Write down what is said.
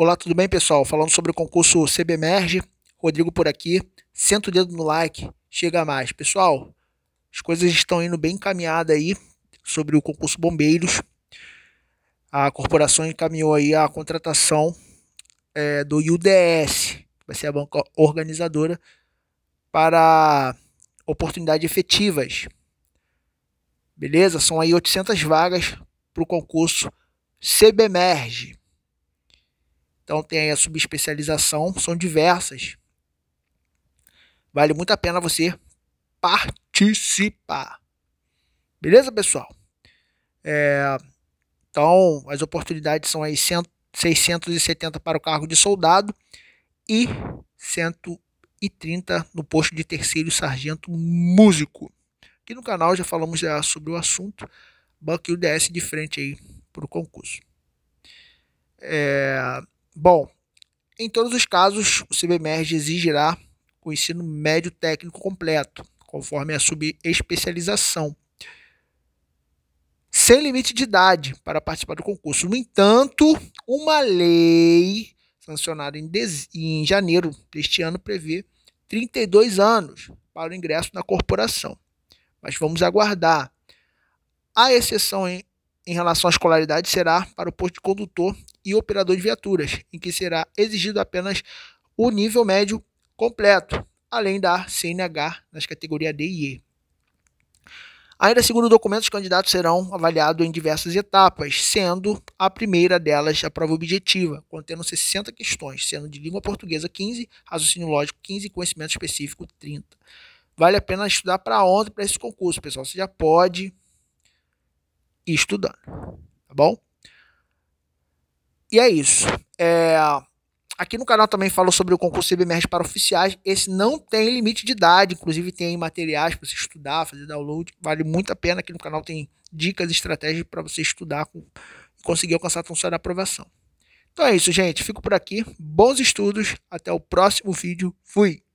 Olá, tudo bem, pessoal? Falando sobre o concurso CBMerge, Rodrigo por aqui. Senta o dedo no like, chega mais. Pessoal, as coisas estão indo bem encaminhada aí sobre o concurso Bombeiros. A corporação encaminhou aí a contratação é, do UDS, vai ser a banca organizadora, para oportunidades efetivas. Beleza? São aí 800 vagas para o concurso CBMerge. Então tem aí a subespecialização, são diversas. Vale muito a pena você participar. Beleza, pessoal? É, então, as oportunidades são aí 670 para o cargo de soldado e 130 no posto de terceiro sargento músico. Aqui no canal já falamos já sobre o assunto. o ds de frente aí para o concurso. É, Bom, em todos os casos, o CBMERG exigirá o ensino médio técnico completo, conforme a subespecialização, sem limite de idade para participar do concurso. No entanto, uma lei sancionada em, em janeiro deste ano prevê 32 anos para o ingresso na corporação. Mas vamos aguardar. A exceção em, em relação à escolaridade será para o posto de condutor e operador de viaturas, em que será exigido apenas o nível médio completo, além da CNH nas categorias D e E. Ainda segundo o documento, os candidatos serão avaliados em diversas etapas, sendo a primeira delas a prova objetiva, contendo 60 questões, sendo de língua portuguesa 15, raciocínio lógico 15 e conhecimento específico 30. Vale a pena estudar para ontem para esse concurso, pessoal. Você já pode ir estudando, tá bom? E é isso. É... Aqui no canal também falo sobre o concurso CBMERG para oficiais. Esse não tem limite de idade, inclusive tem materiais para você estudar, fazer download. Vale muito a pena. Aqui no canal tem dicas e estratégias para você estudar e conseguir alcançar a função da aprovação. Então é isso, gente. Fico por aqui. Bons estudos. Até o próximo vídeo. Fui!